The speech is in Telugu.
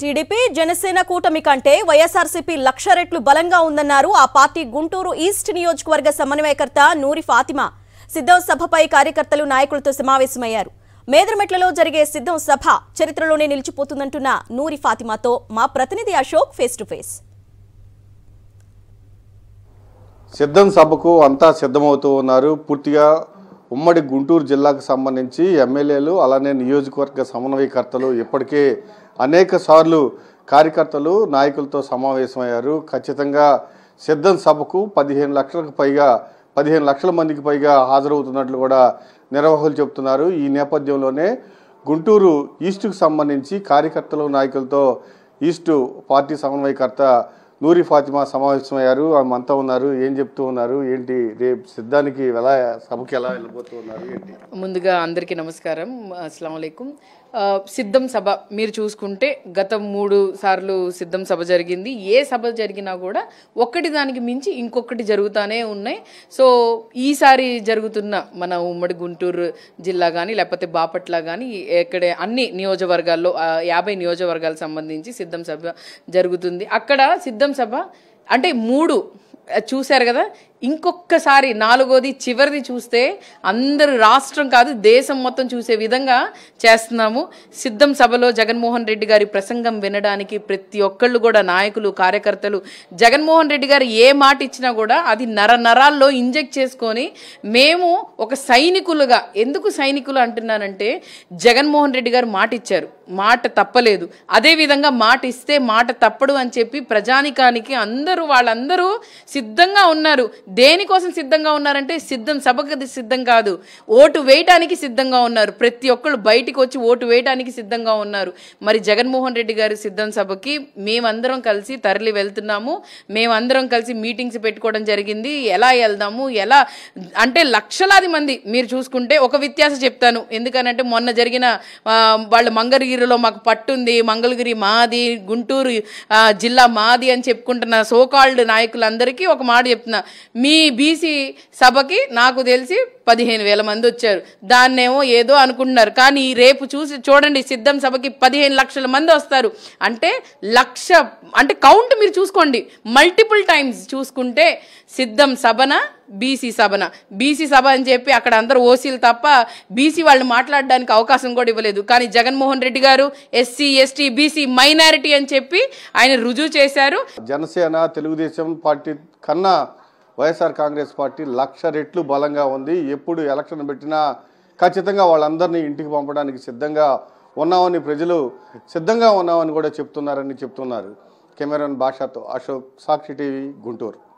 టీడీపీ జనసేన కూటమి కంటే వైఎస్ఆర్సీపీ లక్ష రెట్లు బలంగా ఉందన్నారు ఆ పార్టీ గుంటూరు ఈస్ట్ నియోజకవర్గ సమన్వయకర్త నూరి ఫాతిమా సిద్ధం సభపై కార్యకర్తలు నాయకులతో సమావేశమయ్యారు మేదరమెట్లలో జరిగే సిద్ధం సభ చరిత్రలోనే నిలిచిపోతుందంటున్న నూరి ఫాతిమాతో మా ప్రతినిధి అశోక్ ఫేస్ టు ఫేస్ సిద్ధం సభకు అంతా సిద్ధమవుతూ ఉన్నారు పూర్తిగా ఉమ్మడి గుంటూరు జిల్లాకు సంబంధించి ఎమ్మెల్యేలు అలానే నియోజకవర్గ సమన్వయకర్తలు ఇప్పటికే అనేక సార్లు కార్యకర్తలు నాయకులతో సమావేశమయ్యారు ఖచ్చితంగా సిద్ధం సభకు పదిహేను లక్షలకు పైగా పదిహేను లక్షల మందికి పైగా హాజరవుతున్నట్లు కూడా నిర్వాహకులు చెబుతున్నారు ఈ నేపథ్యంలోనే గుంటూరు ఈస్టుకు సంబంధించి కార్యకర్తలు నాయకులతో ఈస్టు పార్టీ సమన్వయకర్త నూరి ఫాతిమా సమావేశమయ్యారు ఆమె ఉన్నారు ఏం చెప్తూ ఉన్నారు ఏంటి రేపు సిద్ధానికి ఎలా సభకి ఎలా వెళ్ళిపోతూ ఉన్నారు ఏంటి ముందుగా అందరికీ నమస్కారం అస్సలం సిద్ధం సభ మీరు చూసుకుంటే గత మూడు సార్లు సిద్ధం సభ జరిగింది ఏ సభ జరిగినా కూడా ఒక్కటి దానికి మించి ఇంకొకటి జరుగుతూనే ఉన్నాయి సో ఈసారి జరుగుతున్న మన ఉమ్మడి గుంటూరు జిల్లా కానీ లేకపోతే బాపట్ల కానీ ఎక్కడే అన్ని నియోజకవర్గాల్లో యాభై నియోజకవర్గాలకు సంబంధించి సిద్ధం సభ జరుగుతుంది అక్కడ సిద్ధం సభ అంటే మూడు చూశారు కదా ఇంకొక్కసారి నాలుగోది చివరిది చూస్తే అందరూ రాష్ట్రం కాదు దేశం మొత్తం చూసే విధంగా చేస్తున్నాము సిద్ధం సభలో జగన్మోహన్ రెడ్డి గారి ప్రసంగం వినడానికి ప్రతి ఒక్కళ్ళు కూడా నాయకులు కార్యకర్తలు జగన్మోహన్ రెడ్డి గారు ఏ మాట ఇచ్చినా కూడా అది నర నరాల్లో ఇంజెక్ట్ చేసుకొని మేము ఒక సైనికులుగా ఎందుకు సైనికులు అంటున్నానంటే జగన్మోహన్ రెడ్డి గారు మాట ఇచ్చారు మాట తప్పలేదు అదేవిధంగా మాట ఇస్తే మాట తప్పడు అని చెప్పి ప్రజానికానికి అందరూ వాళ్ళందరూ సిద్ధంగా ఉన్నారు దేనికోసం సిద్ధంగా ఉన్నారంటే సిద్ధం సభకు సిద్ధం కాదు ఓటు వేయటానికి సిద్ధంగా ఉన్నారు ప్రతి ఒక్కళ్ళు బయటికి వచ్చి ఓటు వేయటానికి సిద్ధంగా ఉన్నారు మరి జగన్మోహన్ రెడ్డి గారు సిద్ధం సభకి మేమందరం కలిసి తరలి వెళ్తున్నాము మేమందరం కలిసి మీటింగ్స్ పెట్టుకోవడం జరిగింది ఎలా వెళ్దాము ఎలా అంటే లక్షలాది మంది మీరు చూసుకుంటే ఒక వ్యత్యాసం చెప్తాను ఎందుకనంటే మొన్న జరిగిన వాళ్ళు మంగళగిరిలో మాకు పట్టుంది మంగళగిరి మాది గుంటూరు జిల్లా మాది అని చెప్పుకుంటున్న సోకాల్డ్ నాయకులందరికీ ఒక మాట చెప్తున్నా మీ బీసీ సభకి నాకు తెలిసి పదిహేను వేల మంది వచ్చారు దాన్నేమో ఏదో అనుకుంటున్నారు కానీ రేపు చూసి చూడండి సిద్ధం సభకి పదిహేను లక్షల మంది వస్తారు అంటే లక్ష అంటే కౌంట్ మీరు చూసుకోండి మల్టిపుల్ టైమ్స్ చూసుకుంటే సిద్ధం సభన బీసీ సభన బీసీ సభ అని చెప్పి అక్కడ అందరూ ఓసీలు తప్ప బీసీ వాళ్ళు మాట్లాడడానికి అవకాశం కూడా ఇవ్వలేదు కానీ జగన్మోహన్ రెడ్డి గారు ఎస్సీ ఎస్టీ బీసీ మైనారిటీ అని చెప్పి ఆయన రుజువు చేశారు జనసేన తెలుగుదేశం పార్టీ కన్నా వైఎస్ఆర్ కాంగ్రెస్ పార్టీ లక్ష రెట్లు బలంగా ఉంది ఎప్పుడు ఎలక్షన్ పెట్టినా ఖచ్చితంగా వాళ్ళందరినీ ఇంటికి పంపడానికి సిద్ధంగా ఉన్నామని ప్రజలు సిద్ధంగా ఉన్నామని కూడా చెప్తున్నారని చెప్తున్నారు కెమెరాన్ భాషతో అశోక్ సాక్షి టీవీ గుంటూరు